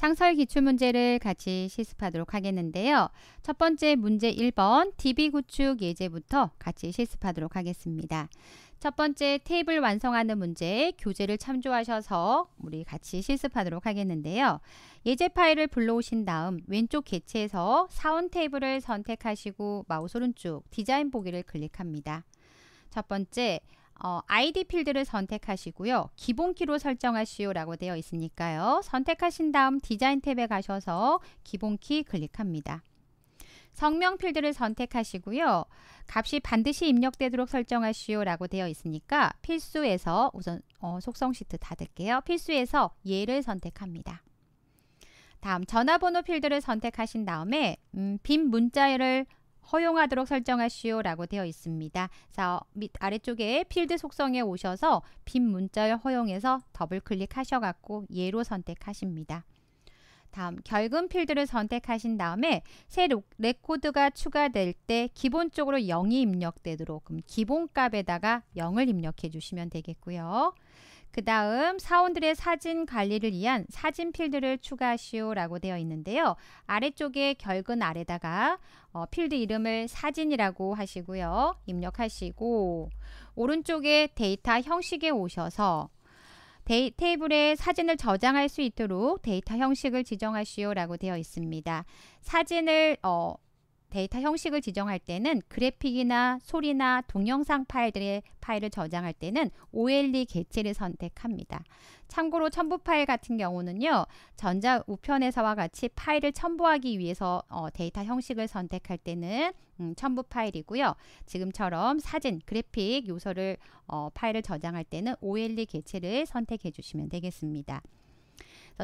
상설 기출문제를 같이 실습하도록 하겠는데요. 첫 번째 문제 1번 DB구축 예제부터 같이 실습하도록 하겠습니다. 첫 번째 테이블 완성하는 문제 교재를 참조하셔서 우리 같이 실습하도록 하겠는데요. 예제 파일을 불러오신 다음 왼쪽 개체에서 사원 테이블을 선택하시고 마우스 오른쪽 디자인 보기를 클릭합니다. 첫 번째 어, ID 필드를 선택하시고요. 기본 키로 설정하시오 라고 되어 있으니까요. 선택하신 다음 디자인 탭에 가셔서 기본 키 클릭합니다. 성명 필드를 선택하시고요. 값이 반드시 입력되도록 설정하시오 라고 되어 있으니까 필수에서 우선 어, 속성 시트 닫을게요. 필수에서 예를 선택합니다. 다음 전화번호 필드를 선택하신 다음에 음, 빈 문자를 허용하도록 설정하시오라고 되어 있습니다. 자, 어, 밑 아래쪽에 필드 속성에 오셔서 빈 문자열 허용해서 더블 클릭하셔 갖고 예로 선택하십니다. 다음 결금 필드를 선택하신 다음에 새 레코드가 추가될 때 기본적으로 0이 입력되도록 그럼 기본값에다가 0을 입력해 주시면 되겠고요. 그 다음 사원들의 사진 관리를 위한 사진 필드를 추가하시오 라고 되어 있는데요. 아래쪽에 결근 아래다가 어, 필드 이름을 사진이라고 하시고요. 입력하시고 오른쪽에 데이터 형식에 오셔서 데이, 테이블에 사진을 저장할 수 있도록 데이터 형식을 지정하시오 라고 되어 있습니다. 사진을 어, 데이터 형식을 지정할 때는 그래픽이나 소리나 동영상 파일들의 파일을 저장할 때는 OLE 개체를 선택합니다. 참고로 첨부 파일 같은 경우는요. 전자 우편에서와 같이 파일을 첨부하기 위해서 어, 데이터 형식을 선택할 때는 음, 첨부 파일이고요. 지금처럼 사진, 그래픽 요소를 어, 파일을 저장할 때는 OLE 개체를 선택해 주시면 되겠습니다.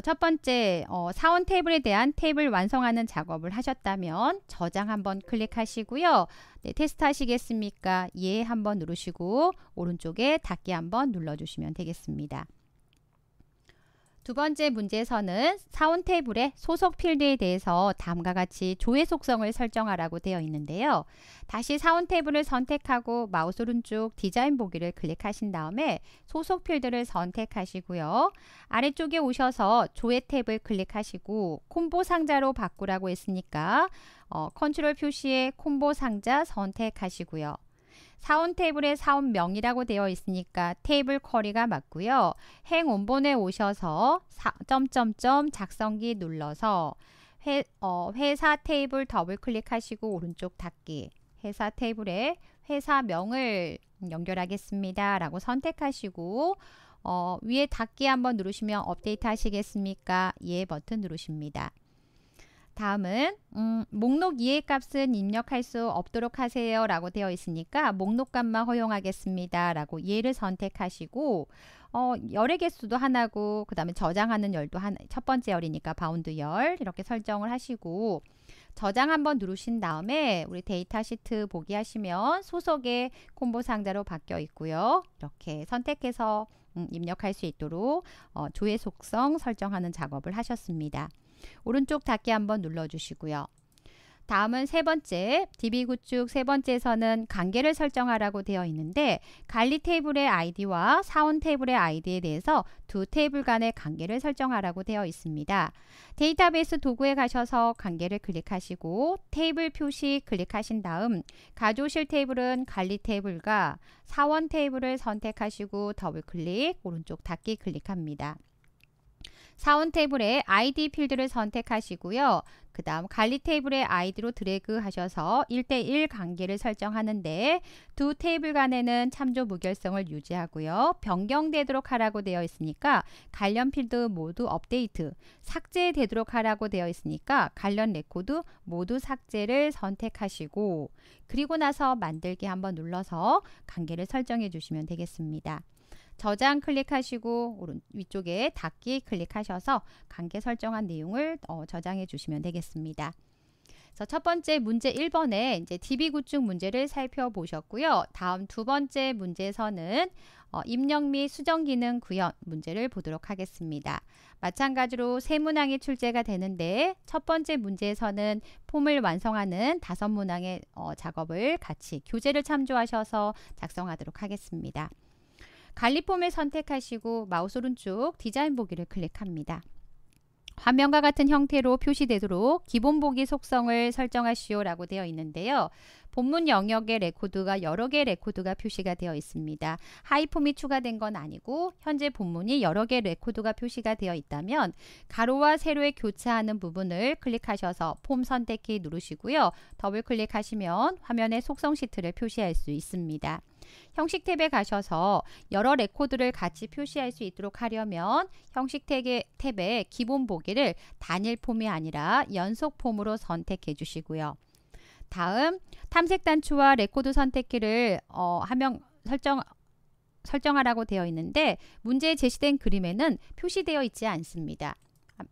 첫 번째 어, 사원 테이블에 대한 테이블 완성하는 작업을 하셨다면 저장 한번 클릭하시고요. 네, 테스트 하시겠습니까? 예 한번 누르시고 오른쪽에 닫기 한번 눌러주시면 되겠습니다. 두 번째 문제에서는 사원 테이블의 소속 필드에 대해서 다음과 같이 조회 속성을 설정하라고 되어 있는데요. 다시 사원 테이블을 선택하고 마우스 오른쪽 디자인 보기를 클릭하신 다음에 소속 필드를 선택하시고요. 아래쪽에 오셔서 조회 탭을 클릭하시고 콤보 상자로 바꾸라고 했으니까 어, 컨트롤 표시에 콤보 상자 선택하시고요. 사원 테이블에 사원명이라고 되어 있으니까 테이블 쿼리가 맞고요. 행 원본에 오셔서 사, 점점점 작성기 눌러서 회, 어, 회사 테이블 더블 클릭하시고 오른쪽 닫기 회사 테이블에 회사명을 연결하겠습니다. 라고 선택하시고 어, 위에 닫기 한번 누르시면 업데이트 하시겠습니까? 예 버튼 누르십니다. 다음은 음, 목록 이해 값은 입력할 수 없도록 하세요 라고 되어 있으니까 목록값만 허용하겠습니다 라고 얘를 선택하시고 어, 열의 개수도 하나고 그 다음에 저장하는 열도 하나, 첫 번째 열이니까 바운드 열 이렇게 설정을 하시고 저장 한번 누르신 다음에 우리 데이터 시트 보기 하시면 소속의 콤보 상자로 바뀌어 있고요. 이렇게 선택해서 음, 입력할 수 있도록 어, 조회 속성 설정하는 작업을 하셨습니다. 오른쪽 닫기 한번 눌러주시고요. 다음은 세 번째, DB 구축 세 번째에서는 관계를 설정하라고 되어 있는데 관리 테이블의 아이디와 사원 테이블의 아이디에 대해서 두 테이블 간의 관계를 설정하라고 되어 있습니다. 데이터베이스 도구에 가셔서 관계를 클릭하시고 테이블 표시 클릭하신 다음 가져오실 테이블은 관리 테이블과 사원 테이블을 선택하시고 더블 클릭, 오른쪽 닫기 클릭합니다. 사운 테이블에 ID 필드를 선택하시고요. 그 다음 관리 테이블에 i d 로 드래그 하셔서 1대1 관계를 설정하는데 두 테이블 간에는 참조 무결성을 유지하고요. 변경되도록 하라고 되어 있으니까 관련 필드 모두 업데이트, 삭제되도록 하라고 되어 있으니까 관련 레코드 모두 삭제를 선택하시고 그리고 나서 만들기 한번 눌러서 관계를 설정해 주시면 되겠습니다. 저장 클릭하시고 오른 위쪽에 닫기 클릭하셔서 관계 설정한 내용을 어, 저장해 주시면 되겠습니다. 첫 번째 문제 1번에 이제 DB 구축 문제를 살펴보셨고요. 다음 두 번째 문제에서는 어, 입력 및 수정 기능 구현 문제를 보도록 하겠습니다. 마찬가지로 세 문항이 출제가 되는데 첫 번째 문제에서는 폼을 완성하는 다섯 문항의 어, 작업을 같이 교재를 참조하셔서 작성하도록 하겠습니다. 관리폼을 선택하시고 마우스 오른쪽 디자인 보기를 클릭합니다. 화면과 같은 형태로 표시되도록 기본 보기 속성을 설정하시오 라고 되어 있는데요. 본문 영역의 레코드가 여러 개의 레코드가 표시가 되어 있습니다. 하이폼이 추가된 건 아니고 현재 본문이 여러 개의 레코드가 표시가 되어 있다면 가로와 세로의 교차하는 부분을 클릭하셔서 폼 선택키 누르시고요. 더블 클릭하시면 화면에 속성 시트를 표시할 수 있습니다. 형식 탭에 가셔서 여러 레코드를 같이 표시할 수 있도록 하려면 형식 탭의, 탭의 기본 보기를 단일 폼이 아니라 연속 폼으로 선택해 주시고요. 다음 탐색 단추와 레코드 선택키를 어, 하명 설정 설정하라고 되어 있는데 문제에 제시된 그림에는 표시되어 있지 않습니다.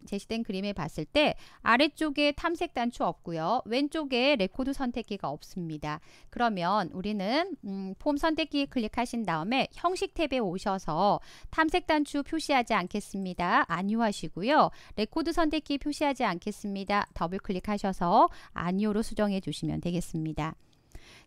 제시된 그림에 봤을 때 아래쪽에 탐색 단추 없고요. 왼쪽에 레코드 선택기가 없습니다. 그러면 우리는 음, 폼 선택기 클릭하신 다음에 형식 탭에 오셔서 탐색 단추 표시하지 않겠습니다. 아니요 하시고요. 레코드 선택기 표시하지 않겠습니다. 더블 클릭하셔서 아니요로 수정해 주시면 되겠습니다.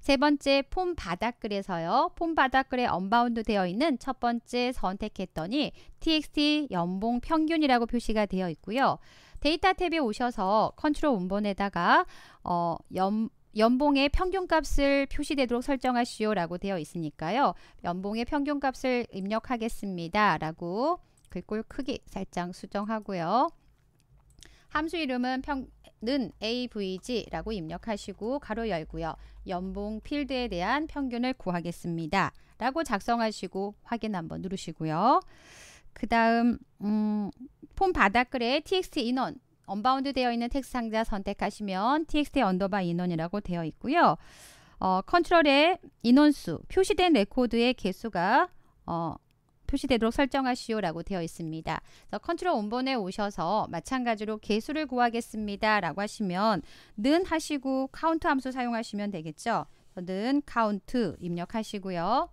세 번째 폼 바닥글에서요. 폼 바닥글에 언바운드 되어 있는 첫 번째 선택했더니 txt 연봉 평균이라고 표시가 되어 있고요. 데이터 탭에 오셔서 컨트롤 원본에다가 어, 연, 연봉의 평균값을 표시되도록 설정하시오 라고 되어 있으니까요. 연봉의 평균값을 입력하겠습니다. 라고 글꼴 크기 살짝 수정하고요. 함수 이름은 평, 는 AVG라고 입력하시고 가로 열고요. 연봉 필드에 대한 평균을 구하겠습니다. 라고 작성하시고 확인 한번 누르시고요. 그 다음 음, 폼 바닥글에 txt 인원 언바운드 되어 있는 텍스트 상자 선택하시면 txt 언더바 인원이라고 되어 있고요. 어, 컨트롤에 인원수 표시된 레코드의 개수가 어, 표시되도록 설정하시오라고 되어 있습니다. 그래서 컨트롤 원본에 오셔서 마찬가지로 개수를 구하겠습니다라고 하시면 는 하시고 카운트 함수 사용하시면 되겠죠. 는 카운트 입력하시고요.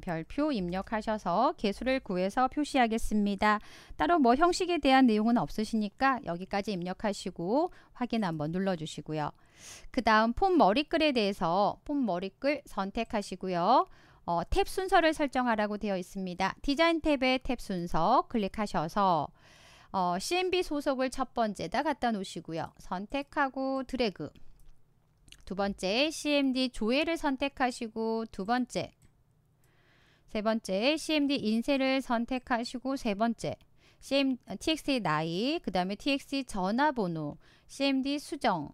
별표 입력하셔서 개수를 구해서 표시하겠습니다. 따로 뭐 형식에 대한 내용은 없으시니까 여기까지 입력하시고 확인 한번 눌러주시고요. 그 다음 폼 머리글에 대해서 폼 머리글 선택하시고요. 어, 탭 순서를 설정하라고 되어 있습니다. 디자인 탭의 탭 순서 클릭하셔서 어, CMB 소속을 첫 번째다 갖다 놓으시고요. 선택하고 드래그 두 번째 CMD 조회를 선택하시고 두 번째 세 번째 CMD 인쇄를 선택하시고 세 번째 CM, 어, TXT 나이 그 다음에 TXT 전화번호 CMD 수정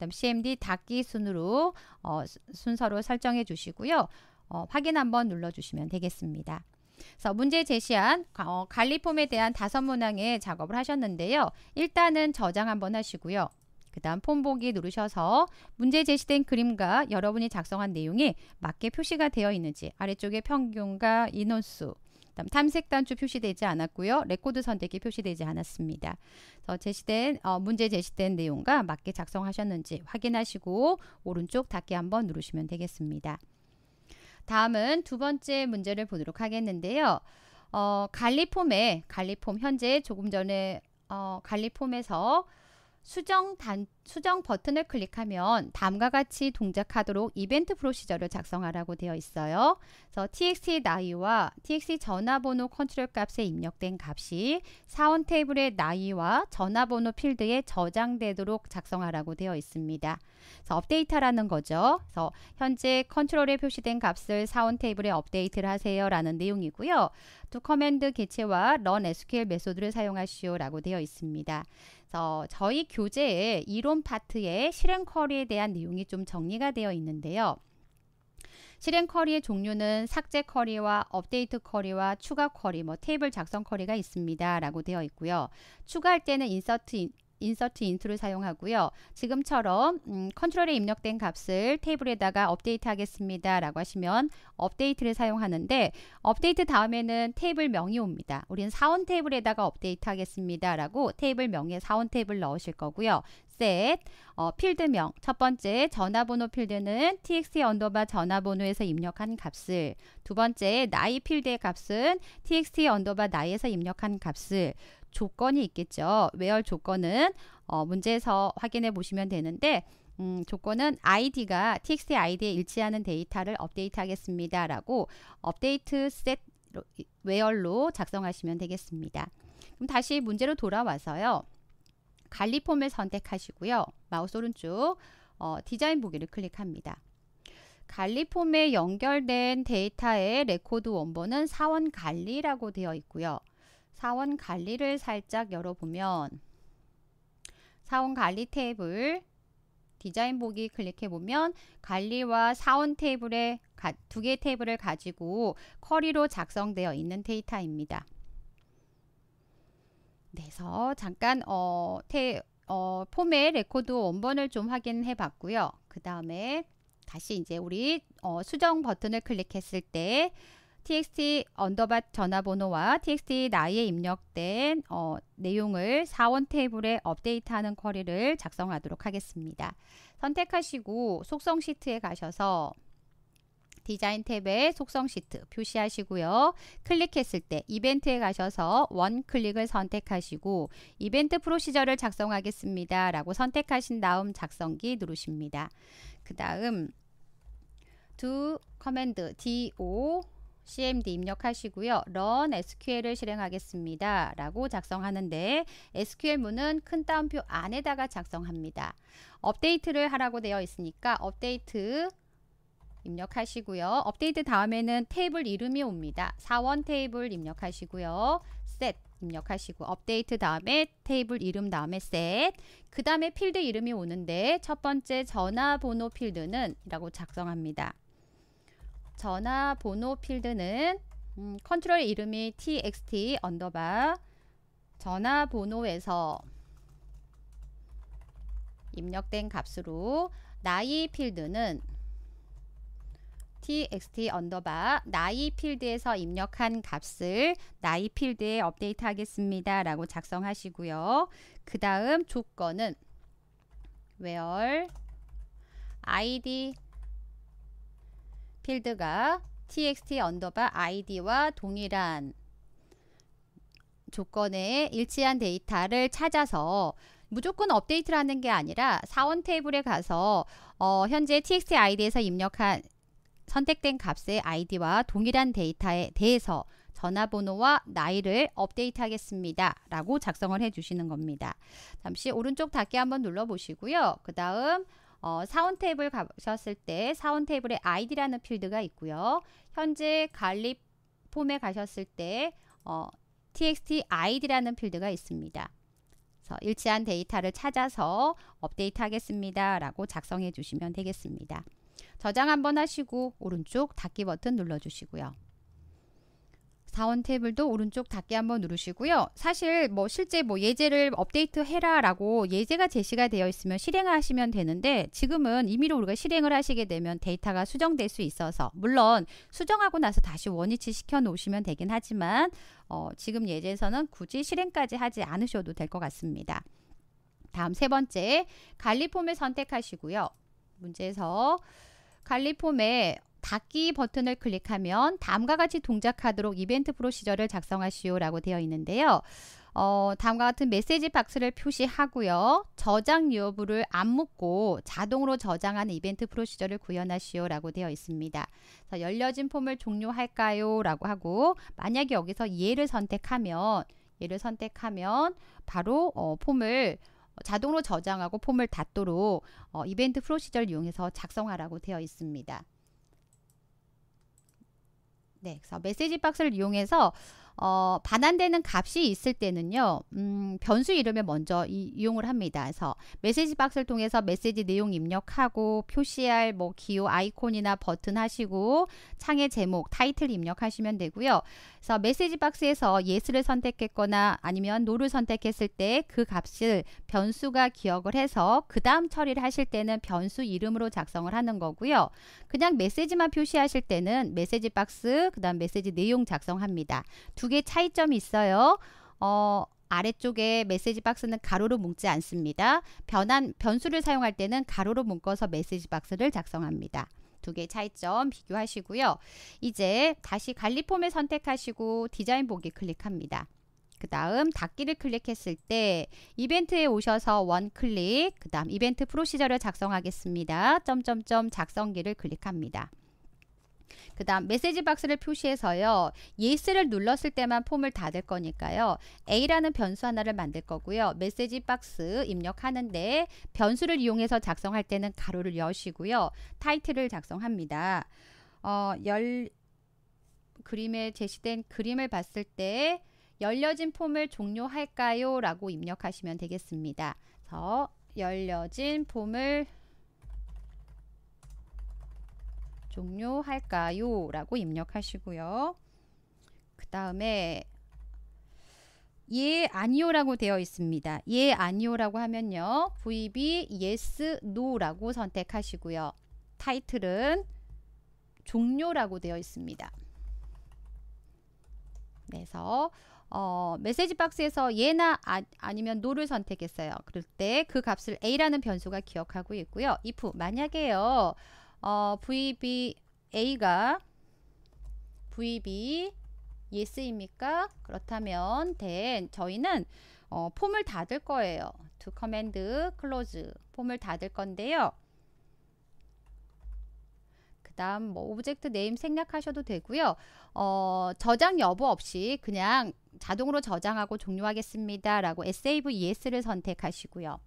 그다음 CMD 닫기 순으로 어, 순서로 설정해 주시고요. 어, 확인 한번 눌러주시면 되겠습니다. 그래서 문제 제시한 어, 관리폼에 대한 다섯 문항의 작업을 하셨는데요. 일단은 저장 한번 하시고요. 그 다음 폼 보기 누르셔서 문제 제시된 그림과 여러분이 작성한 내용이 맞게 표시가 되어 있는지 아래쪽에 평균과 인원수 그 다음 탐색 단추 표시되지 않았고요. 레코드 선택이 표시되지 않았습니다. 그래서 제시된 어, 문제 제시된 내용과 맞게 작성하셨는지 확인하시고 오른쪽 닫기 한번 누르시면 되겠습니다. 다음은 두 번째 문제를 보도록 하겠는데요. 어, 관리폼에 관리폼 현재 조금 전에 어, 관리폼에서 수정, 단, 수정 버튼을 클릭하면 다음과 같이 동작하도록 이벤트 프로시저를 작성하라고 되어 있어요. 그래서 txt 나이와 txt 전화번호 컨트롤 값에 입력된 값이 사원 테이블의 나이와 전화번호 필드에 저장되도록 작성하라고 되어 있습니다. 그래서 업데이트라는 거죠. 그래서 현재 컨트롤에 표시된 값을 사원 테이블에 업데이트를 하세요라는 내용이고요. 또 커맨드 개체와 런 SQL 메소드를 사용하시오라고 되어 있습니다. 그래서 저희 교재의 이론 파트에 실행 쿼리에 대한 내용이 좀 정리가 되어 있는데요. 실행 쿼리의 종류는 삭제 쿼리와 업데이트 쿼리와 추가 쿼리, 뭐 테이블 작성 쿼리가 있습니다. 라고 되어 있고요. 추가할 때는 인서트 인서트 인트를 사용하고요. 지금처럼 음, 컨트롤에 입력된 값을 테이블에다가 업데이트 하겠습니다. 라고 하시면 업데이트를 사용하는데 업데이트 다음에는 테이블 명이 옵니다. 우리는 사원 테이블에다가 업데이트 하겠습니다. 라고 테이블 명에 사원 테이블 넣으실 거고요. 셋 어, 필드명 첫 번째 전화번호 필드는 txt 언더바 전화번호에서 입력한 값을 두 번째 나이 필드의 값은 txt 언더바 나이에서 입력한 값을 조건이 있겠죠. 웨열 조건은 어, 문제에서 확인해 보시면 되는데 음, 조건은 id가 txt id에 일치하는 데이터를 업데이트 하겠습니다. 라고 업데이트 셋 외열로 작성하시면 되겠습니다. 그럼 다시 문제로 돌아와서요. 관리 폼을 선택하시고요. 마우스 오른쪽 어, 디자인 보기를 클릭합니다. 관리 폼에 연결된 데이터의 레코드 원본은 사원 관리라고 되어 있고요. 사원 관리를 살짝 열어보면 사원 관리 테이블 디자인 보기 클릭해 보면 관리와 사원 테이블에 두 개 테이블을 가지고 커리로 작성되어 있는 데이터입니다. 그래서 잠깐 어, 테, 어, 폼의 레코드 원본을 좀 확인해 봤고요. 그 다음에 다시 이제 우리 어, 수정 버튼을 클릭했을 때 txt 언더바 전화번호와 txt 나이에 입력된 어, 내용을 사원 테이블에 업데이트하는 쿼리를 작성하도록 하겠습니다. 선택하시고 속성 시트에 가셔서 디자인 탭에 속성 시트 표시하시고요. 클릭했을 때 이벤트에 가셔서 원 클릭을 선택하시고 이벤트 프로시저를 작성하겠습니다. 라고 선택하신 다음 작성기 누르십니다. 그 다음 do 커맨드 do CMD 입력하시고요. run SQL을 실행하겠습니다. 라고 작성하는데 SQL 문은 큰 따옴표 안에다가 작성합니다. 업데이트를 하라고 되어 있으니까 업데이트 입력하시고요. 업데이트 다음에는 테이블 이름이 옵니다. 사원 테이블 입력하시고요. 셋 입력하시고 업데이트 다음에 테이블 이름 다음에 셋. 그 다음에 필드 이름이 오는데 첫 번째 전화번호 필드는 이라고 작성합니다. 전화번호 필드는 음, 컨트롤 이름이 txt 언더바 전화번호에서 입력된 값으로 나이 필드는 txt 언더바 나이 필드에서 입력한 값을 나이 필드에 업데이트 하겠습니다 라고 작성하시고요 그 다음 조건은 where id 필드가 txt 언더바 id와 동일한 조건에 일치한 데이터를 찾아서 무조건 업데이트를 하는 게 아니라 사원 테이블에 가서 어, 현재 txt id에서 입력한 선택된 값의 id와 동일한 데이터에 대해서 전화번호와 나이를 업데이트 하겠습니다. 라고 작성을 해주시는 겁니다. 잠시 오른쪽 닫기 한번 눌러보시고요. 그 다음 어, 사원 테이블 가셨을 때 사원 테이블에 i d 라는 필드가 있고요. 현재 관리 폼에 가셨을 때 어, txt id라는 필드가 있습니다. 그래서 일치한 데이터를 찾아서 업데이트 하겠습니다. 라고 작성해 주시면 되겠습니다. 저장 한번 하시고 오른쪽 닫기 버튼 눌러 주시고요. 4운 테이블도 오른쪽 닫기 한번 누르시고요. 사실 뭐 실제 뭐 예제를 업데이트 해라라고 예제가 제시가 되어 있으면 실행 하시면 되는데 지금은 임의로 우리가 실행을 하시게 되면 데이터가 수정될 수 있어서 물론 수정하고 나서 다시 원위치 시켜 놓으시면 되긴 하지만 어, 지금 예제에서는 굳이 실행까지 하지 않으셔도 될 것 같습니다. 다음 세 번째 관리폼을 선택하시고요. 문제에서 관리폼에 닫기 버튼을 클릭하면 다음과 같이 동작하도록 이벤트 프로시저를 작성하시오 라고 되어 있는데요. 어, 다음과 같은 메시지 박스를 표시하고요. 저장 여부를 안 묻고 자동으로 저장하는 이벤트 프로시저를 구현하시오 라고 되어 있습니다. 그래서 열려진 폼을 종료할까요? 라고 하고 만약에 여기서 예를 선택하면 예를 선택하면 바로 어, 폼을 자동으로 저장하고 폼을 닫도록 어, 이벤트 프로시저를 이용해서 작성하라고 되어 있습니다. 네, 그래서 메시지 박스를 이용해서 어, 반환되는 값이 있을 때는요. 음, 변수 이름을 먼저 이, 용을 합니다. 그래서 메시지 박스를 통해서 메시지 내용 입력하고 표시할 뭐 기호 아이콘이나 버튼 하시고 창의 제목, 타이틀 입력하시면 되고요. 그래서 메시지 박스에서 예스를 선택했거나 아니면 노를 선택했을 때 그 값을 변수가 기억을 해서 그 다음 처리를 하실 때는 변수 이름으로 작성을 하는 거고요. 그냥 메시지만 표시하실 때는 메시지 박스, 그 다음 메시지 내용 작성합니다. 두 개의 차이점이 있어요. 어, 아래쪽에 메시지 박스는 가로로 묶지 않습니다. 변한 변수를 사용할 때는 가로로 묶어서 메시지 박스를 작성합니다. 두 개의 차이점 비교하시고요. 이제 다시 관리폼을 선택하시고 디자인 보기 클릭합니다. 그 다음 닫기를 클릭했을 때 이벤트에 오셔서 원클릭 그 다음 이벤트 프로시저를 작성하겠습니다. 점점점 작성기를 클릭합니다. 그 다음 메시지 박스를 표시해서요. 예스를 눌렀을 때만 폼을 닫을 거니까요. A라는 변수 하나를 만들 거고요. 메시지 박스 입력하는데 변수를 이용해서 작성할 때는 가로를 여시고요. 타이틀을 작성합니다. 어, 열 그림에 제시된 그림을 봤을 때 열려진 폼을 종료할까요? 라고 입력하시면 되겠습니다. 그래서 열려진 폼을 종료할까요? 라고 입력하시고요. 그 다음에 예, 아니요라고 되어 있습니다. 예, 아니요라고 하면요. VB yes, no라고 선택하시고요. 타이틀은 종료라고 되어 있습니다. 그래서 어, 메시지 박스에서 예나 아, 니면 no를 선택했어요. 그럴 때 그 값을 a라는 변수가 기억하고 있고요. if 만약에요. 어, VBA가 VB yes입니까? 그렇다면 then 저희는 어, 폼을 닫을 거예요. to command close 폼을 닫을 건데요. 그 다음 뭐 오브젝트 네임 생략하셔도 되고요. 어, 저장 여부 없이 그냥 자동으로 저장하고 종료하겠습니다. 라고 save es를 선택하시고요.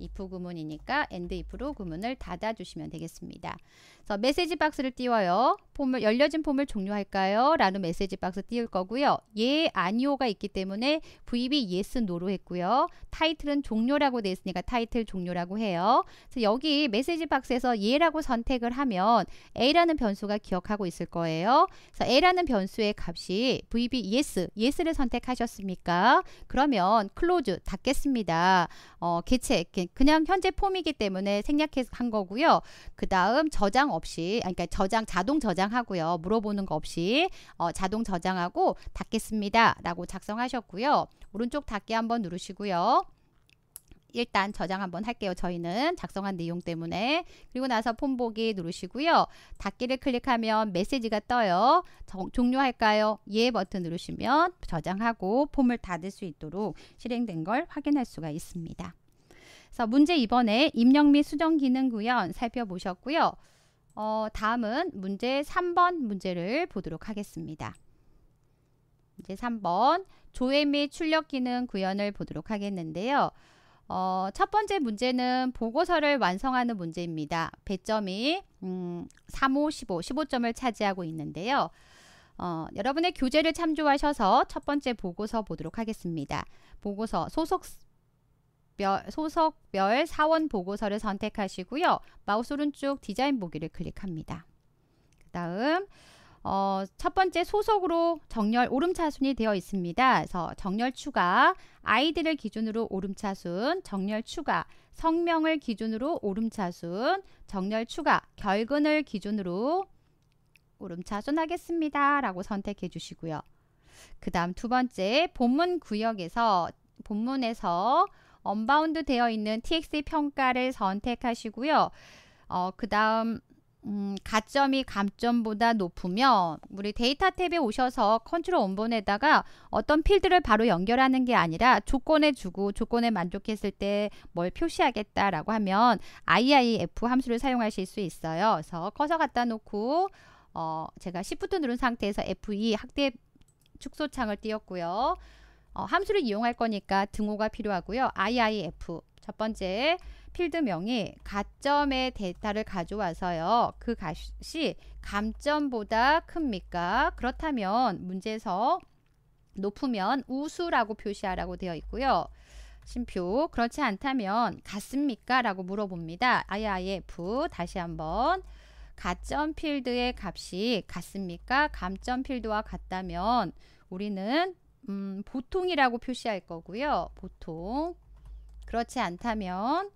if 구문이니까 and if로 구문을 닫아주시면 되겠습니다. 그래서 메시지 박스를 띄워요. 폼을 열려진 폼을 종료할까요? 라는 메시지 박스 띄울 거고요. 예, 아니오가 있기 때문에 VB yes, no로 했고요. 타이틀은 종료라고 되어 있으니까 타이틀 종료라고 해요. 그래서 여기 메시지 박스에서 예라고 선택을 하면 a라는 변수가 기억하고 있을 거예요. 그래서 a라는 변수의 값이 VB yes, yes를 선택하셨습니까? 그러면 close, 닫겠습니다. 어, 개체, 개, 그냥 현재 폼이기 때문에 생략해서 한 거고요. 그 다음 저장 없이 아니, 그러니까 저장 자동 저장하고요. 물어보는 거 없이 어, 자동 저장하고 닫겠습니다. 라고 작성하셨고요. 오른쪽 닫기 한번 누르시고요. 일단 저장 한번 할게요. 저희는 작성한 내용 때문에. 그리고 나서 폼 보기 누르시고요. 닫기를 클릭하면 메시지가 떠요. 정, 종료할까요? 예 버튼 누르시면 저장하고 폼을 닫을 수 있도록 실행된 걸 확인할 수가 있습니다. 자, 문제 2번에 입력 및 수정 기능 구현 살펴보셨고요. 어, 다음은 문제 3번 문제를 보도록 하겠습니다. 문제 3번 조회 및 출력 기능 구현을 보도록 하겠는데요. 어, 첫 번째 문제는 보고서를 완성하는 문제입니다. 배점이 음, 3, 5, 15, 15점을 차지하고 있는데요. 어, 여러분의 교재를 참조하셔서 첫 번째 보고서 보도록 하겠습니다. 보고서 소속 별, 소속별 사원 보고서를 선택하시고요. 마우스 오른쪽 디자인 보기를 클릭합니다. 그 다음 어, 첫 번째 소속으로 정렬 오름차순이 되어 있습니다. 그래서 정렬 추가, 아이디를 기준으로 오름차순, 정렬 추가, 성명을 기준으로 오름차순, 정렬 추가, 결근을 기준으로 오름차순 하겠습니다. 라고 선택해 주시고요. 그 다음 두 번째 본문 구역에서 본문에서 언바운드 되어 있는 TX 평가를 선택하시고요. 어, 그 다음 음, 가점이 감점보다 높으면 우리 데이터 탭에 오셔서 컨트롤 원본에다가 어떤 필드를 바로 연결하는 게 아니라 조건에 주고 조건에 만족했을 때 뭘 표시하겠다라고 하면 IIF 함수를 사용하실 수 있어요. 그래서 커서 갖다 놓고 어, 제가 Shift 누른 상태에서 F2 e 학대 축소창을 띄웠고요. 어, 함수를 이용할 거니까 등호가 필요하고요. IIF 첫 번째 필드명이 가점의 데이터를 가져와서요. 그 값이 감점보다 큽니까? 그렇다면 문제에서 높으면 우수라고 표시하라고 되어 있고요. 심표 그렇지 않다면 같습니까? 라고 물어봅니다. IIF 다시 한번 가점 필드의 값이 같습니까? 감점 필드와 같다면 우리는 음, 보통이라고 표시할 거고요. 보통. 그렇지 않다면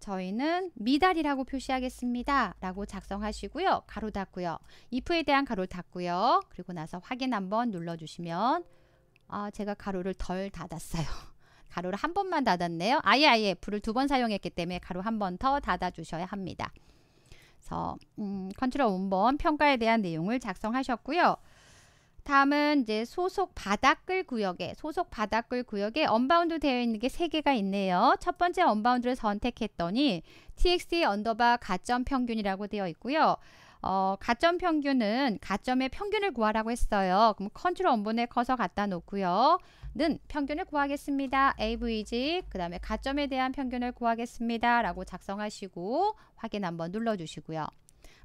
저희는 미달이라고 표시하겠습니다. 라고 작성하시고요. 가로 닫고요. if에 대한 가로 닫고요. 그리고 나서 확인 한번 눌러주시면 아, 제가 가로를 덜 닫았어요. 가로를 한 번만 닫았네요. 아예 아예 불을 두 번 사용했기 때문에 가로 한 번 더 닫아주셔야 합니다. 그래서 음, 컨트롤 원번 평가에 대한 내용을 작성하셨고요. 다음은 이제 소속 바닥글 구역에 소속 바닥글 구역에 언바운드 되어 있는 게 세개가 있네요. 첫 번째 언바운드를 선택했더니 txt 언더바 가점 평균이라고 되어 있고요. 어, 가점 평균은 가점의 평균을 구하라고 했어요. 그럼 컨트롤 원본에 커서 갖다 놓고요. 는 평균을 구하겠습니다. avg 그 다음에 가점에 대한 평균을 구하겠습니다. 라고 작성하시고 확인 한번 눌러주시고요.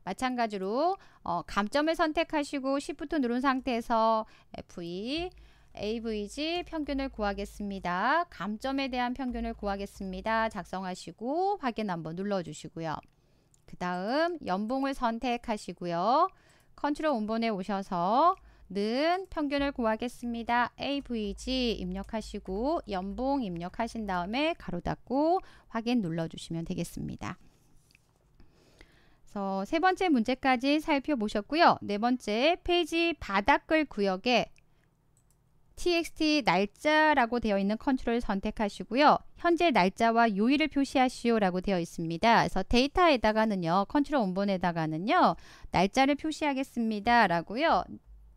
마찬가지로 어, 감점을 선택하시고 Shift 누른 상태에서 FE AVG 평균을 구하겠습니다. 감점에 대한 평균을 구하겠습니다. 작성하시고 확인 한번 눌러주시고요. 그 다음 연봉을 선택하시고요. 컨트롤 온본에 오셔서 는 평균을 구하겠습니다. AVG 입력하시고 연봉 입력하신 다음에 가로 닫고 확인 눌러주시면 되겠습니다. 그래서 세 번째 문제까지 살펴보셨고요. 네 번째 페이지 바닥글 구역에 txt 날짜라고 되어 있는 컨트롤 을 선택하시고요. 현재 날짜와 요일을 표시하시오라고 되어 있습니다. 그래서 데이터에다가는요. 컨트롤 원본에다가는요. 날짜를 표시하겠습니다. 라고요.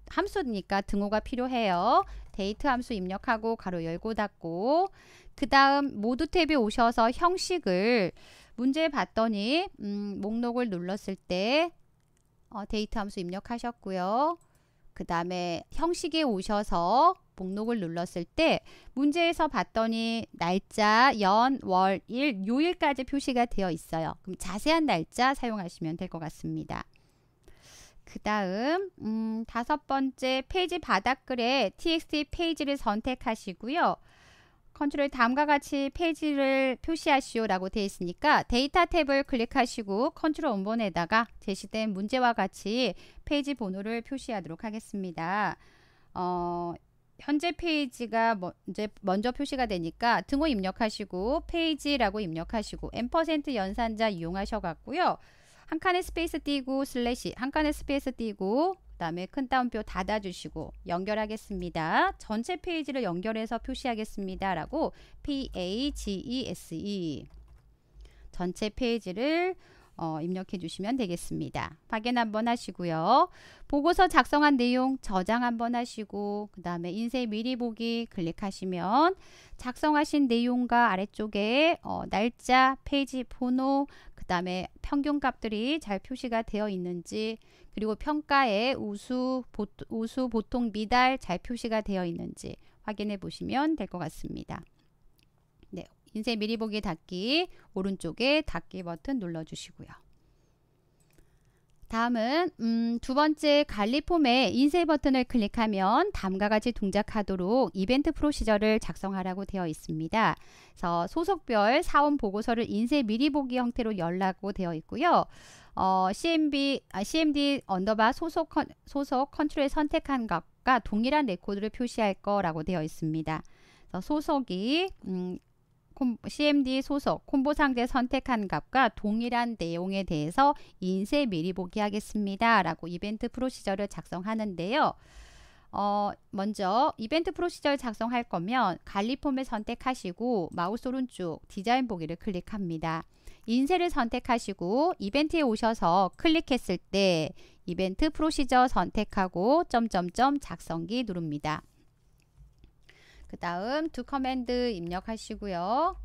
함수니까 등호가 필요해요. 데이트 함수 입력하고 가로 열고 닫고 그 다음 모두 탭에 오셔서 형식을 문제 봤더니 음, 목록을 눌렀을 때 어, 데이터 함수 입력하셨고요. 그 다음에 형식에 오셔서 목록을 눌렀을 때 문제에서 봤더니 날짜, 연, 월, 일, 요일까지 표시가 되어 있어요. 그럼 자세한 날짜 사용하시면 될 것 같습니다. 그 다음 음, 다섯 번째 페이지 바닥글에 txt 페이지를 선택하시고요. 컨트롤 다음과 같이 페이지를 표시하시오라고 되어 있으니까 데이터 탭을 클릭하시고 컨트롤 원본에다가 제시된 문제와 같이 페이지 번호를 표시하도록 하겠습니다. 어, 현재 페이지가 먼저, 뭐, 먼저 표시가 되니까 등호 입력하시고 페이지라고 입력하시고 n% 연산자 이용하셔 갖고요. 한 칸에 스페이스 띄고 슬래시 한 칸에 스페이스 띄고 다음에 큰 따옴표 닫아주시고 연결하겠습니다. 전체 페이지를 연결해서 표시하겠습니다. 라고 PAGESE e. 전체 페이지를 어, 입력해 주시면 되겠습니다. 확인 한번 하시고요. 보고서 작성한 내용 저장 한번 하시고 그 다음에 인쇄 미리 보기 클릭하시면 작성하신 내용과 아래쪽에 어, 날짜, 페이지 번호, 그다음에 평균 값들이 잘 표시가 되어 있는지 그리고 평가에 우수 보, 우수 보통 미달 잘 표시가 되어 있는지 확인해 보시면 될 것 같습니다. 네, 인쇄 미리 보기 닫기 오른쪽에 닫기 버튼 눌러 주시고요. 다음은 음, 두 번째 관리 폼에 인쇄 버튼을 클릭하면 다음과 같이 동작하도록 이벤트 프로시저를 작성하라고 되어 있습니다. 그래서 소속별 사원 보고서를 인쇄 미리 보기 형태로 열라고 되어 있고요. 어, CMB, 아, CMD 언더바 소속, 컨, 소속 컨트롤 선택한 것과 동일한 레코드를 표시할 거라고 되어 있습니다. 소속이 음, CMD 소속 콤보 상대 선택한 값과 동일한 내용에 대해서 인쇄 미리 보기 하겠습니다. 라고 이벤트 프로시저를 작성하는데요. 어, 먼저 이벤트 프로시저를 작성할 거면 관리폼을 선택하시고 마우스 오른쪽 디자인 보기를 클릭합니다. 인쇄를 선택하시고 이벤트에 오셔서 클릭했을 때 이벤트 프로시저 선택하고 점점점 작성기 누릅니다. 그 다음 두 커맨드 입력하시고요.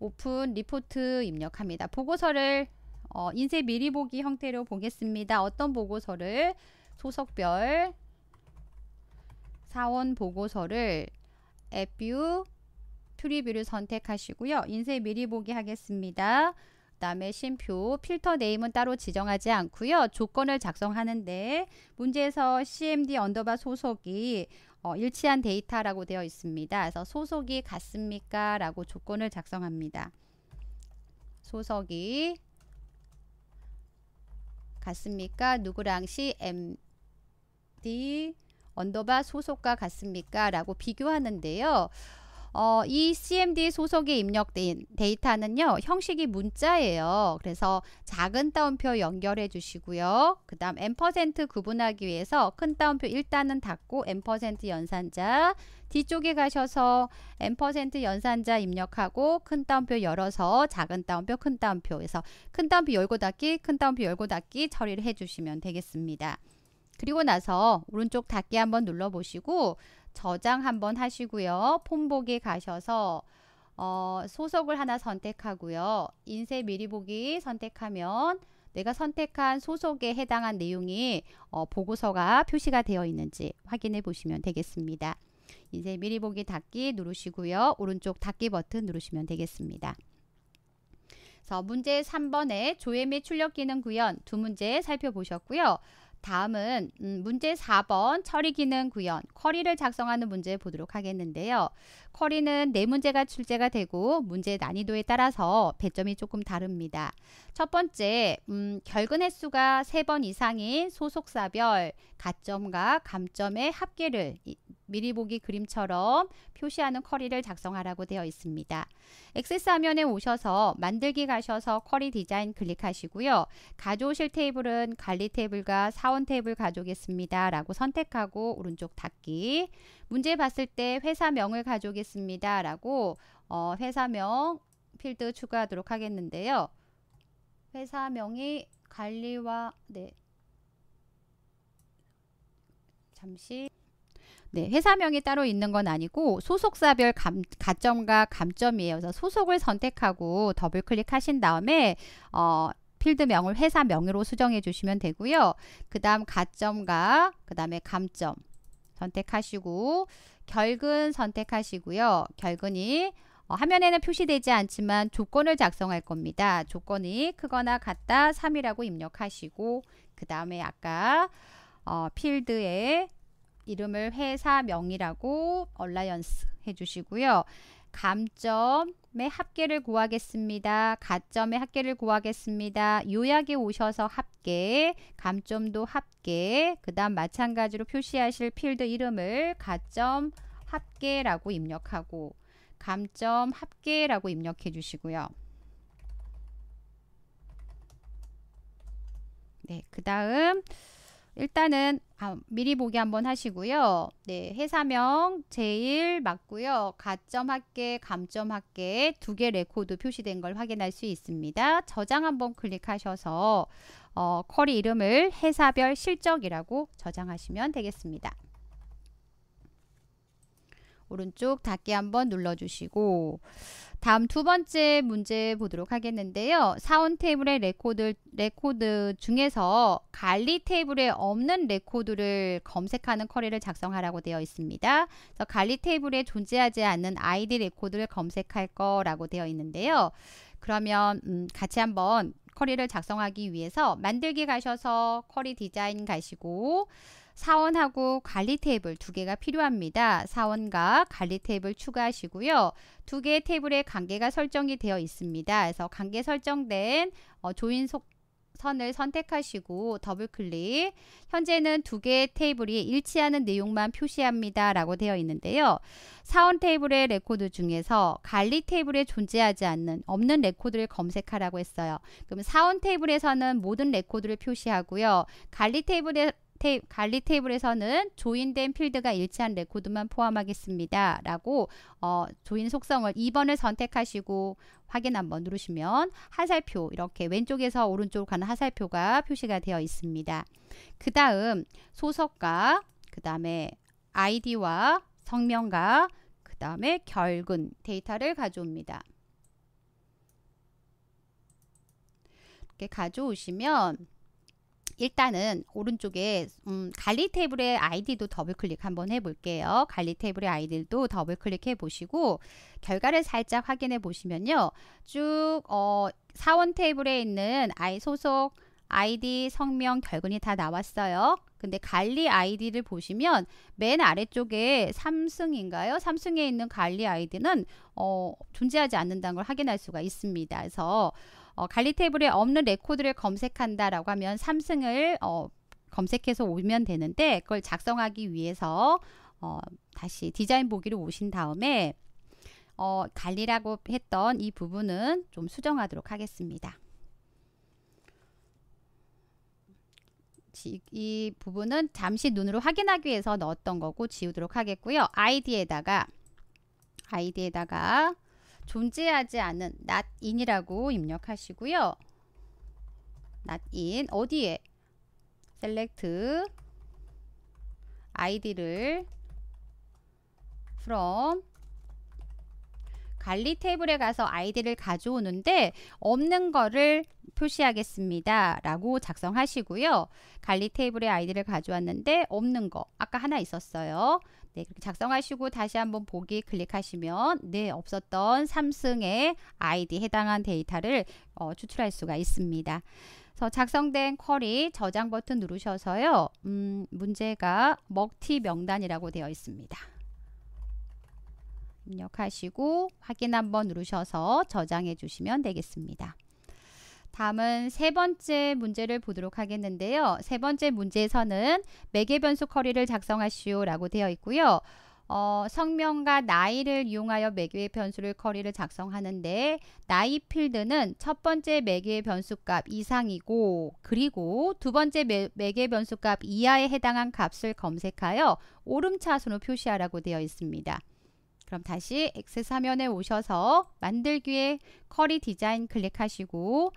오픈 리포트 입력합니다. 보고서를 어, 인쇄 미리 보기 형태로 보겠습니다. 어떤 보고서를 소속별 사원 보고서를 앱뷰 프리뷰를 선택하시고요. 인쇄 미리 보기 하겠습니다. 그 다음에 심표 필터 네임은 따로 지정하지 않고요. 조건을 작성하는데 문제에서 cmd 언더바 소속이 어, 일치한 데이터라고 되어 있습니다. 그래서 소속이 같습니까? 라고 조건을 작성합니다. 소속이 같습니까? 누구랑 CMD 언더바 소속과 같습니까? 라고 비교하는데요. 어, 이 CMD 소속에 입력된 데이터는요. 형식이 문자예요. 그래서 작은 따옴표 연결해 주시고요. 그 다음 M% 구분하기 위해서 큰 따옴표 일단은 닫고 M% 연산자 뒤쪽에 가셔서 M% 연산자 입력하고 큰 따옴표 열어서 작은 따옴표 큰 따옴표에서 큰 따옴표 열고 닫기 큰 따옴표 열고 닫기 처리를 해주시면 되겠습니다. 그리고 나서 오른쪽 닫기 한번 눌러보시고 저장 한번 하시고요. 폰보기 가셔서 어, 소속을 하나 선택하고요. 인쇄 미리 보기 선택하면 내가 선택한 소속에 해당한 내용이 어, 보고서가 표시가 되어 있는지 확인해 보시면 되겠습니다. 인쇄 미리 보기 닫기 누르시고요. 오른쪽 닫기 버튼 누르시면 되겠습니다. 문제 3번의 조회 및 출력 기능 구현 두 문제 살펴보셨고요. 다음은 음, 문제 4번 처리 기능 구현, 쿼리를 작성하는 문제 보도록 하겠는데요. 쿼리는 네문제가 출제가 되고 문제 난이도에 따라서 배점이 조금 다릅니다. 첫 번째, 음, 결근 횟수가 세 번 이상인 소속사별 가점과 감점의 합계를 미리 보기 그림처럼 표시하는 쿼리를 작성하라고 되어 있습니다. 액세스 화면에 오셔서 만들기 가셔서 쿼리 디자인 클릭하시고요. 가져오실 테이블은 관리 테이블과 사원 테이블 가져오겠습니다. 라고 선택하고 오른쪽 닫기 문제 봤을 때 회사명을 가져오겠습니다. 하겠습니다. 라고 어, 회사명 필드 추가하도록 하겠는데요. 회사명이 관리와 네 잠시 네, 회사명이 따로 있는 건 아니고 소속사별 감, 가점과 감점이에요. 그래서 소속을 선택하고 더블 클릭하신 다음에 어, 필드명을 회사명으로 수정해 주시면 되고요. 그 다음 가점과 그 다음에 감점 선택하시고 결근 선택하시고요. 결근이 어, 화면에는 표시되지 않지만 조건을 작성할 겁니다. 조건이 크거나 같다 3이라고 입력하시고 그 다음에 아까 어, 필드에 이름을 회사명이라고 얼라이언스 해주시고요. 감점 의 합계를 구하겠습니다. 가점의 합계를 구하겠습니다. 요약에 오셔서 합계, 감점도 합계, 그 다음 마찬가지로 표시하실 필드 이름을 가점 합계라고 입력하고 감점 합계라고 입력해 주시고요. 네, 그 다음 일단은 아, 미리 보기 한번 하시고요. 네, 해사명 제일 맞고요. 가점 합계, 감점 합계 두 개 레코드 표시된 걸 확인할 수 있습니다. 저장 한번 클릭하셔서 어, 커리 이름을 해사별 실적이라고 저장하시면 되겠습니다. 오른쪽 닫기 한번 눌러주시고 다음 두 번째 문제 보도록 하겠는데요. 사원 테이블의 레코드, 레코드 중에서 관리 테이블에 없는 레코드를 검색하는 커리를 작성하라고 되어 있습니다. 그래서 관리 테이블에 존재하지 않는 아이디 레코드를 검색할 거라고 되어 있는데요. 그러면 음, 같이 한번 커리를 작성하기 위해서 만들기 가셔서 커리 디자인 가시고 사원하고 관리 테이블 두 개가 필요합니다. 사원과 관리 테이블 추가하시고요. 두 개의 테이블에 관계가 설정이 되어 있습니다. 그래서 관계 설정된 어, 조인 속 선을 선택하시고 더블클릭 현재는 두 개의 테이블이 일치하는 내용만 표시합니다 라고 되어 있는데요 사원 테이블의 레코드 중에서 관리 테이블에 존재하지 않는 없는 레코드를 검색하라고 했어요 그럼 사원 테이블에서는 모든 레코드를 표시하고요 관리 테이블에 테이 관리 테이블에서는 조인된 필드가 일치한 레코드만 포함하겠습니다. 라고 어, 조인 속성을 2번을 선택하시고 확인 한번 누르시면 하살표 이렇게 왼쪽에서 오른쪽으로 가는 하살표가 표시가 되어 있습니다. 그 다음 소속과 그 다음에 아이디와 성명과 그 다음에 결근 데이터를 가져옵니다. 이렇게 가져오시면 일단은 오른쪽에 음, 관리 테이블의 아이디도 더블 클릭 한번 해볼게요. 관리 테이블의 아이디도 더블 클릭해 보시고 결과를 살짝 확인해 보시면요. 쭉 어, 사원 테이블에 있는 아이 소속 아이디, 성명, 결근이 다 나왔어요. 근데 관리 아이디를 보시면 맨 아래쪽에 삼승인가요삼승에 있는 관리 아이디는 어, 존재하지 않는다는 걸 확인할 수가 있습니다. 그래서 어, 관리 테이블에 없는 레코드를 검색한다라고 하면 삼승을 어, 검색해서 오면 되는데 그걸 작성하기 위해서 어, 다시 디자인 보기로 오신 다음에 어, 관리라고 했던 이 부분은 좀 수정하도록 하겠습니다. 지, 이 부분은 잠시 눈으로 확인하기 위해서 넣었던 거고 지우도록 하겠고요. 아이디에다가 아이디에다가 존재하지 않은 not in이라고 입력하시고요. not in 어디에 select 아이디를 from 관리 테이블에 가서 아이디를 가져오는데 없는 거를 표시하겠습니다. 라고 작성하시고요. 관리 테이블에 아이디를 가져왔는데 없는 거 아까 하나 있었어요. 네, 그렇게 작성하시고 다시 한번 보기 클릭하시면 네, 없었던 3승의 아이디 해당한 데이터를 어, 추출할 수가 있습니다. 그래서 작성된 쿼리 저장 버튼 누르셔서요. 음, 문제가 먹튀 명단이라고 되어 있습니다. 입력하시고 확인 한번 누르셔서 저장해 주시면 되겠습니다. 다음은 세 번째 문제를 보도록 하겠는데요. 세 번째 문제에서는 매개변수 커리를 작성하시오 라고 되어 있고요. 어, 성명과 나이를 이용하여 매개의 변수를 커리를 작성하는데 나이 필드는 첫 번째 매개의 변수값 이상이고 그리고 두 번째 매, 개 변수값 이하에 해당한 값을 검색하여 오름차순으로 표시하라고 되어 있습니다. 그럼 다시 액세스 화면에 오셔서 만들기에 커리 디자인 클릭하시고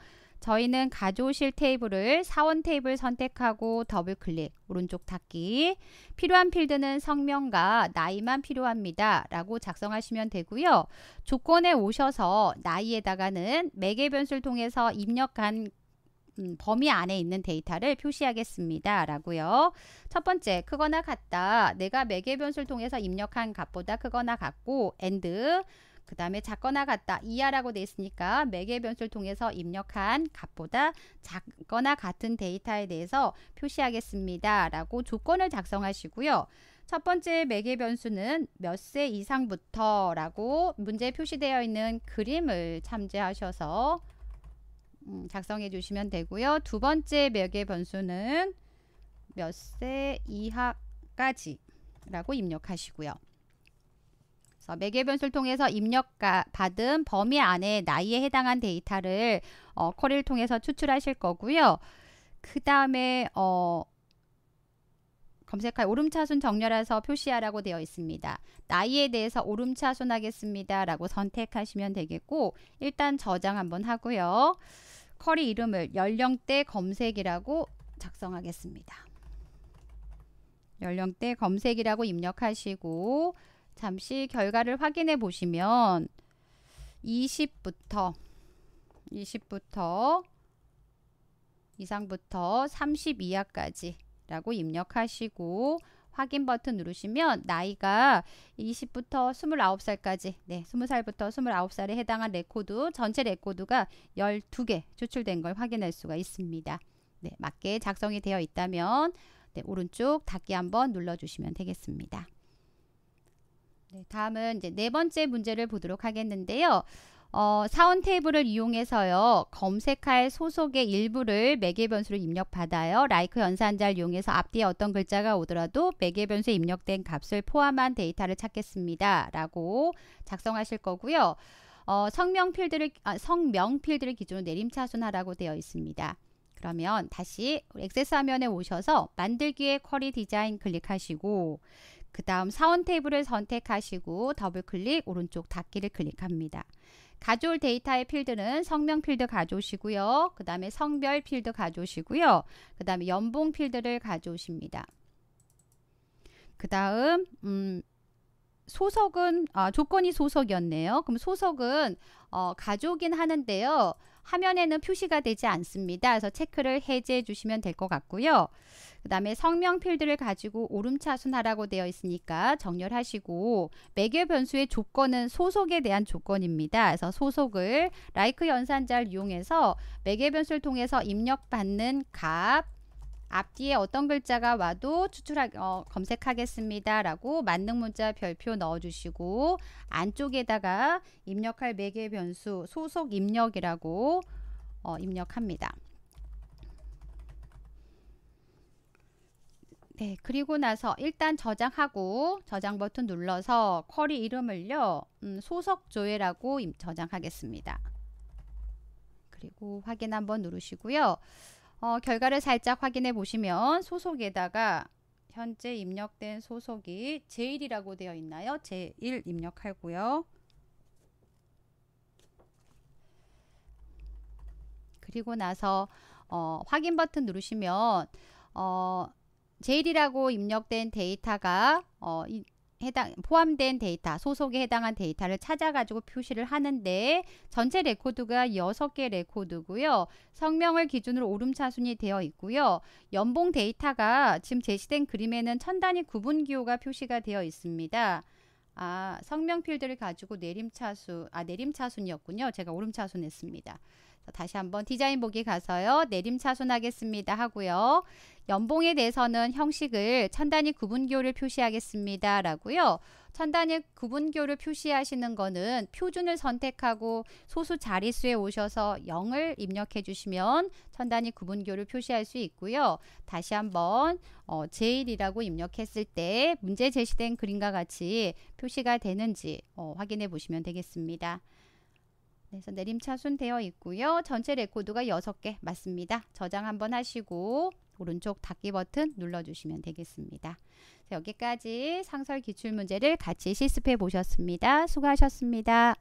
저희는 가져오실 테이블을 사원 테이블 선택하고 더블 클릭, 오른쪽 닫기, 필요한 필드는 성명과 나이만 필요합니다. 라고 작성하시면 되고요. 조건에 오셔서 나이에다가는 매개 변수를 통해서 입력한 음, 범위 안에 있는 데이터를 표시하겠습니다. 라고요. 첫 번째, 크거나 같다. 내가 매개 변수를 통해서 입력한 값보다 크거나 같고, 엔드 그 다음에 작거나 같다 이하라고 돼 있으니까 매개 변수를 통해서 입력한 값보다 작거나 같은 데이터에 대해서 표시하겠습니다. 라고 조건을 작성하시고요. 첫 번째 매개 변수는 몇 세 이상부터 라고 문제에 표시되어 있는 그림을 참조하셔서 음, 작성해 주시면 되고요. 두 번째 매개 변수는 몇 세 이하까지 라고 입력하시고요. 그래서 매개 변수를 통해서 입력받은 범위 안에 나이에 해당한 데이터를 어, 쿼리를 통해서 추출하실 거고요. 그 다음에 어, 검색할 오름차순 정렬해서 표시하라고 되어 있습니다. 나이에 대해서 오름차순 하겠습니다. 라고 선택하시면 되겠고 일단 저장 한번 하고요. 쿼리 이름을 연령대 검색이라고 작성하겠습니다. 연령대 검색이라고 입력하시고 잠시 결과를 확인해 보시면 20부터 20부터 이상부터 30 이하까지 라고 입력하시고 확인 버튼 누르시면 나이가 20부터 29살까지 네 20살부터 29살에 해당한 레코드 전체 레코드가 12개 추출된 걸 확인할 수가 있습니다. 네 맞게 작성이 되어 있다면 네, 오른쪽 닫기 한번 눌러주시면 되겠습니다. 네, 다음은 이제 네 번째 문제를 보도록 하겠는데요. 어, 사원 테이블을 이용해서요. 검색할 소속의 일부를 매개 변수로 입력받아요. 라이크 연산자를 이용해서 앞뒤에 어떤 글자가 오더라도 매개 변수에 입력된 값을 포함한 데이터를 찾겠습니다. 라고 작성하실 거고요. 어, 성명 필드를 아, 성명 필드를 기준으로 내림차순하라고 되어 있습니다. 그러면 다시 액세스 화면에 오셔서 만들기의 쿼리 디자인 클릭하시고 그 다음 사원 테이블을 선택하시고 더블클릭 오른쪽 닫기를 클릭합니다. 가져올 데이터의 필드는 성명 필드 가져오시고요. 그 다음에 성별 필드 가져오시고요. 그 다음에 연봉 필드를 가져오십니다. 그 다음 음, 소속은 아, 조건이 소속이었네요. 그럼 소속은 어, 가져오긴 하는데요. 화면에는 표시가 되지 않습니다. 그래서 체크를 해제해 주시면 될 것 같고요. 그 다음에 성명 필드를 가지고 오름차순하라고 되어 있으니까 정렬하시고 매개 변수의 조건은 소속에 대한 조건입니다. 그래서 소속을 라이크 연산자를 이용해서 매개 변수를 통해서 입력받는 값 앞뒤에 어떤 글자가 와도 추출하 어, 검색하겠습니다라고 만능 문자 별표 넣어주시고 안쪽에다가 입력할 매개 변수 소속 입력이라고 어, 입력합니다. 네, 그리고 나서 일단 저장하고 저장 버튼 눌러서 쿼리 이름을요 음, 소속 조회라고 저장하겠습니다. 그리고 확인 한번 누르시고요. 어, 결과를 살짝 확인해 보시면 소속에다가 현재 입력된 소속이 제1이라고 되어 있나요? 제1 입력하고요. 그리고 나서 어, 확인 버튼 누르시면 어, 제1이라고 입력된 데이터가 어, 이, 해당 포함된 데이터 소속에 해당한 데이터를 찾아가지고 표시를 하는데 전체 레코드가 6개 레코드고요. 성명을 기준으로 오름차순이 되어 있고요. 연봉 데이터가 지금 제시된 그림에는 천 단위 구분 기호가 표시가 되어 있습니다. 아, 성명 필드를 가지고 내림차순, 아, 내림차순이었군요. 제가 오름차순 했습니다. 다시 한번 디자인 보기 가서요. 내림차순 하겠습니다. 하고요. 연봉에 대해서는 형식을 천 단위 구분교를 표시하겠습니다. 라고요. 천 단위 구분교를 표시하시는 거는 표준을 선택하고 소수 자릿수에 오셔서 0을 입력해 주시면 천 단위 구분교를 표시할 수 있고요. 다시 한번 어, 제1이라고 입력했을 때 문제 제시된 그림과 같이 표시가 되는지 어, 확인해 보시면 되겠습니다. 그래서 내림차순 되어 있고요. 전체 레코드가 6개 맞습니다. 저장 한번 하시고 오른쪽 닫기 버튼 눌러주시면 되겠습니다. 여기까지 상설 기출문제를 같이 실습해 보셨습니다. 수고하셨습니다.